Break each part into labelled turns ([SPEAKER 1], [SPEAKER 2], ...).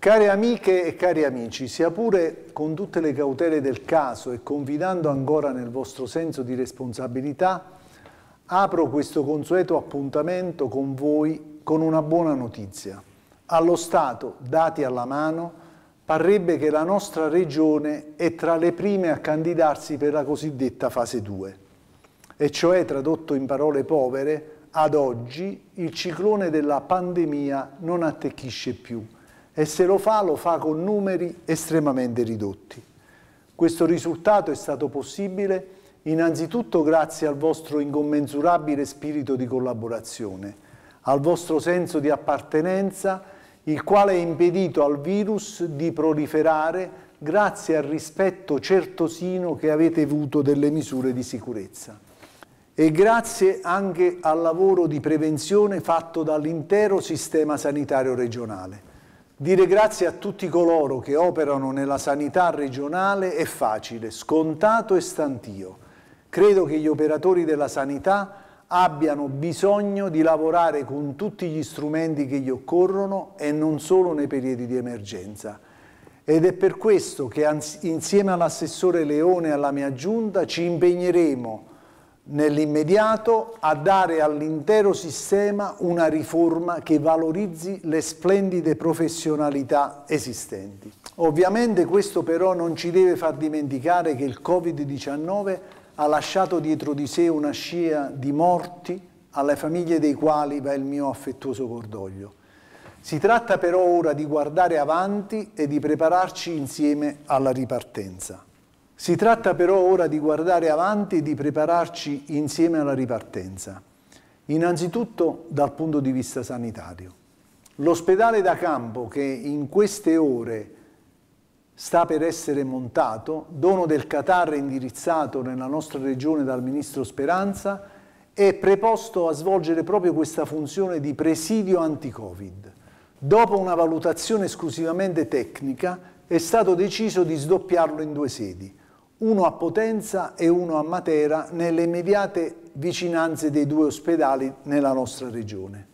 [SPEAKER 1] Care amiche e cari amici, sia pure con tutte le cautele del caso e confidando ancora nel vostro senso di responsabilità, apro questo consueto appuntamento con voi con una buona notizia. Allo Stato, dati alla mano, parrebbe che la nostra Regione è tra le prime a candidarsi per la cosiddetta fase 2, e cioè, tradotto in parole povere, ad oggi il ciclone della pandemia non attecchisce più e se lo fa lo fa con numeri estremamente ridotti. Questo risultato è stato possibile innanzitutto grazie al vostro incommensurabile spirito di collaborazione, al vostro senso di appartenenza, il quale ha impedito al virus di proliferare grazie al rispetto certosino che avete avuto delle misure di sicurezza. E grazie anche al lavoro di prevenzione fatto dall'intero sistema sanitario regionale. Dire grazie a tutti coloro che operano nella sanità regionale è facile, scontato e stantio. Credo che gli operatori della sanità abbiano bisogno di lavorare con tutti gli strumenti che gli occorrono e non solo nei periodi di emergenza. Ed è per questo che insieme all'assessore Leone e alla mia giunta ci impegneremo nell'immediato a dare all'intero sistema una riforma che valorizzi le splendide professionalità esistenti. Ovviamente questo però non ci deve far dimenticare che il Covid-19 ha lasciato dietro di sé una scia di morti alle famiglie dei quali va il mio affettuoso cordoglio. Si tratta però ora di guardare avanti e di prepararci insieme alla ripartenza. Si tratta però ora di guardare avanti e di prepararci insieme alla ripartenza. Innanzitutto dal punto di vista sanitario. L'ospedale da campo che in queste ore sta per essere montato, dono del Qatar indirizzato nella nostra regione dal Ministro Speranza, è preposto a svolgere proprio questa funzione di presidio anti-Covid. Dopo una valutazione esclusivamente tecnica, è stato deciso di sdoppiarlo in due sedi uno a Potenza e uno a Matera, nelle immediate vicinanze dei due ospedali nella nostra regione.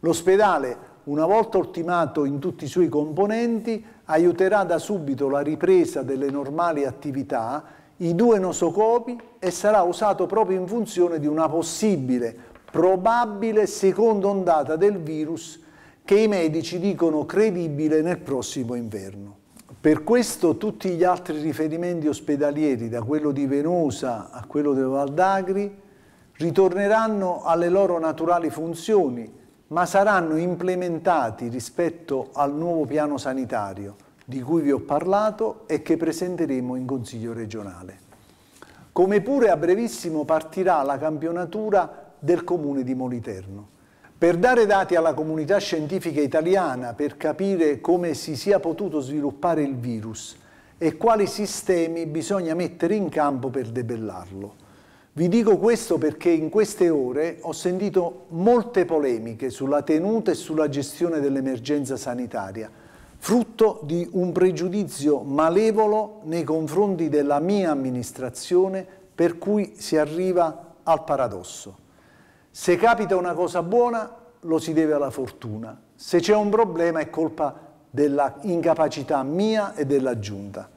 [SPEAKER 1] L'ospedale, una volta ultimato in tutti i suoi componenti, aiuterà da subito la ripresa delle normali attività, i due nosocopi e sarà usato proprio in funzione di una possibile, probabile seconda ondata del virus che i medici dicono credibile nel prossimo inverno. Per questo tutti gli altri riferimenti ospedalieri, da quello di Venosa a quello del Valdagri, ritorneranno alle loro naturali funzioni, ma saranno implementati rispetto al nuovo piano sanitario di cui vi ho parlato e che presenteremo in Consiglio regionale. Come pure a brevissimo partirà la campionatura del Comune di Moliterno. Per dare dati alla comunità scientifica italiana per capire come si sia potuto sviluppare il virus e quali sistemi bisogna mettere in campo per debellarlo. Vi dico questo perché in queste ore ho sentito molte polemiche sulla tenuta e sulla gestione dell'emergenza sanitaria, frutto di un pregiudizio malevolo nei confronti della mia amministrazione per cui si arriva al paradosso. Se capita una cosa buona, lo si deve alla fortuna. Se c'è un problema è colpa della incapacità mia e della giunta.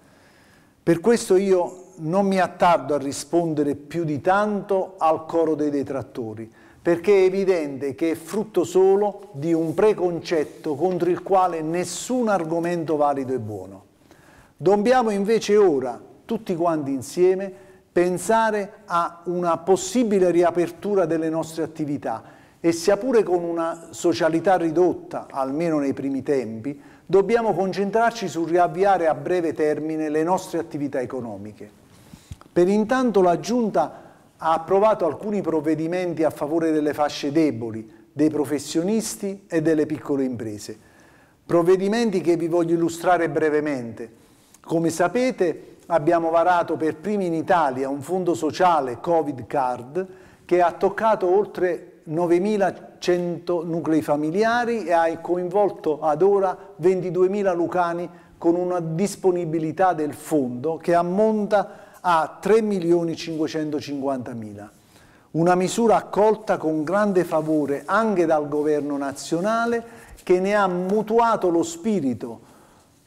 [SPEAKER 1] Per questo io non mi attardo a rispondere più di tanto al coro dei detrattori, perché è evidente che è frutto solo di un preconcetto contro il quale nessun argomento valido è buono. Dobbiamo invece ora, tutti quanti insieme, pensare a una possibile riapertura delle nostre attività e sia pure con una socialità ridotta, almeno nei primi tempi, dobbiamo concentrarci sul riavviare a breve termine le nostre attività economiche. Per intanto la Giunta ha approvato alcuni provvedimenti a favore delle fasce deboli, dei professionisti e delle piccole imprese. Provvedimenti che vi voglio illustrare brevemente. Come sapete, abbiamo varato per primi in Italia un fondo sociale Covid Card che ha toccato oltre 9.100 nuclei familiari e ha coinvolto ad ora 22.000 lucani con una disponibilità del fondo che ammonta a 3.550.000. Una misura accolta con grande favore anche dal governo nazionale che ne ha mutuato lo spirito,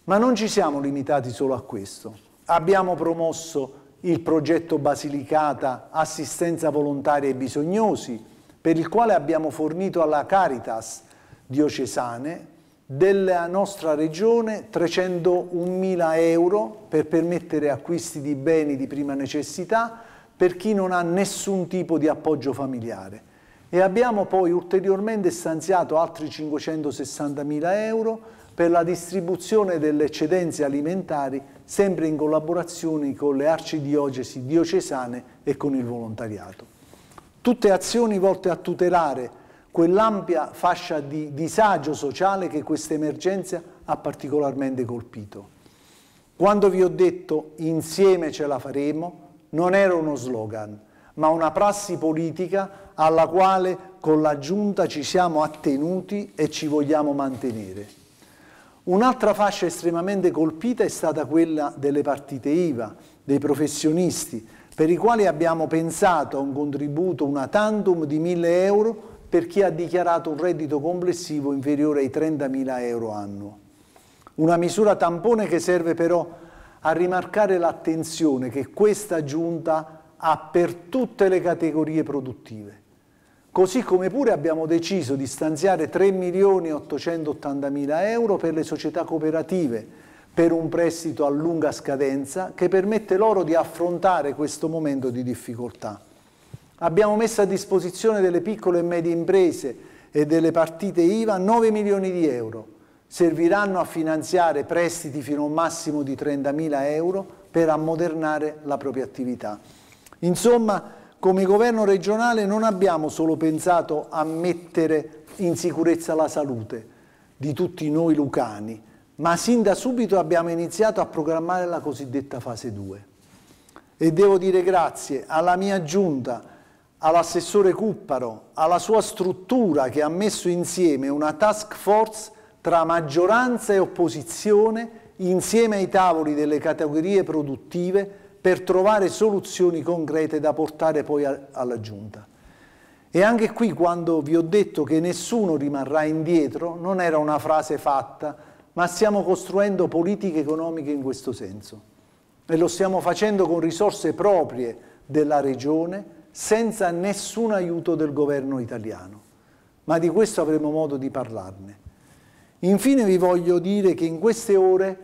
[SPEAKER 1] ma non ci siamo limitati solo a questo. Abbiamo promosso il progetto Basilicata Assistenza Volontaria ai Bisognosi, per il quale abbiamo fornito alla Caritas diocesane della nostra regione 301.000 euro per permettere acquisti di beni di prima necessità per chi non ha nessun tipo di appoggio familiare. E abbiamo poi ulteriormente stanziato altri 560.000 euro per la distribuzione delle eccedenze alimentari sempre in collaborazione con le arcidiocesi diocesane e con il volontariato. Tutte azioni volte a tutelare quell'ampia fascia di disagio sociale che questa emergenza ha particolarmente colpito. Quando vi ho detto insieme ce la faremo, non era uno slogan, ma una prassi politica alla quale con la Giunta ci siamo attenuti e ci vogliamo mantenere. Un'altra fascia estremamente colpita è stata quella delle partite IVA, dei professionisti, per i quali abbiamo pensato a un contributo, una tantum di 1.000 euro per chi ha dichiarato un reddito complessivo inferiore ai 30.000 euro annuo. Una misura tampone che serve però a rimarcare l'attenzione che questa giunta ha per tutte le categorie produttive Così come pure abbiamo deciso di stanziare 3.880.000 euro per le società cooperative per un prestito a lunga scadenza che permette loro di affrontare questo momento di difficoltà. Abbiamo messo a disposizione delle piccole e medie imprese e delle partite IVA 9 milioni di euro. Serviranno a finanziare prestiti fino a un massimo di 30.000 euro per ammodernare la propria attività. Insomma, come governo regionale non abbiamo solo pensato a mettere in sicurezza la salute di tutti noi lucani, ma sin da subito abbiamo iniziato a programmare la cosiddetta fase 2. E devo dire grazie alla mia giunta, all'assessore Cupparo, alla sua struttura che ha messo insieme una task force tra maggioranza e opposizione insieme ai tavoli delle categorie produttive per trovare soluzioni concrete da portare poi a, alla giunta. E anche qui quando vi ho detto che nessuno rimarrà indietro, non era una frase fatta, ma stiamo costruendo politiche economiche in questo senso. E lo stiamo facendo con risorse proprie della Regione, senza nessun aiuto del governo italiano. Ma di questo avremo modo di parlarne. Infine vi voglio dire che in queste ore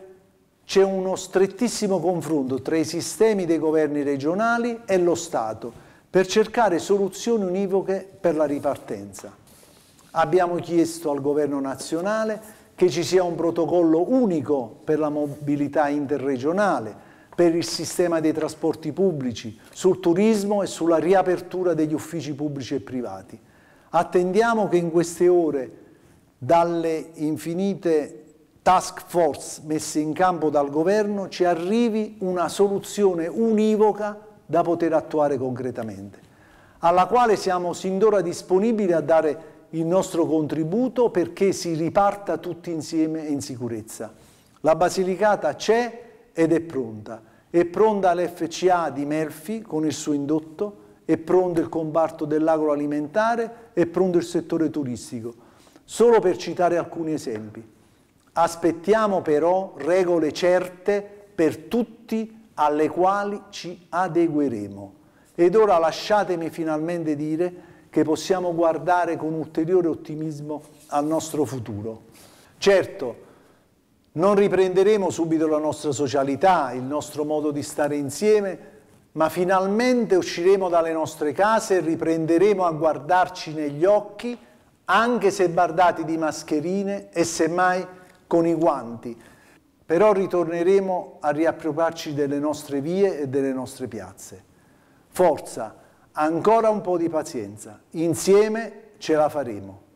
[SPEAKER 1] c'è uno strettissimo confronto tra i sistemi dei governi regionali e lo Stato per cercare soluzioni univoche per la ripartenza. Abbiamo chiesto al governo nazionale che ci sia un protocollo unico per la mobilità interregionale, per il sistema dei trasporti pubblici, sul turismo e sulla riapertura degli uffici pubblici e privati. Attendiamo che in queste ore dalle infinite task force messe in campo dal governo ci arrivi una soluzione univoca da poter attuare concretamente, alla quale siamo sin d'ora disponibili a dare il nostro contributo perché si riparta tutti insieme in sicurezza. La Basilicata c'è ed è pronta. È pronta l'FCA di Melfi con il suo indotto, è pronto il comparto dell'agroalimentare, è pronto il settore turistico. Solo per citare alcuni esempi. Aspettiamo però regole certe per tutti alle quali ci adegueremo. Ed ora lasciatemi finalmente dire che possiamo guardare con ulteriore ottimismo al nostro futuro. Certo, non riprenderemo subito la nostra socialità, il nostro modo di stare insieme, ma finalmente usciremo dalle nostre case e riprenderemo a guardarci negli occhi, anche se bardati di mascherine e semmai con i guanti, però ritorneremo a riappropriarci delle nostre vie e delle nostre piazze. Forza, ancora un po' di pazienza, insieme ce la faremo.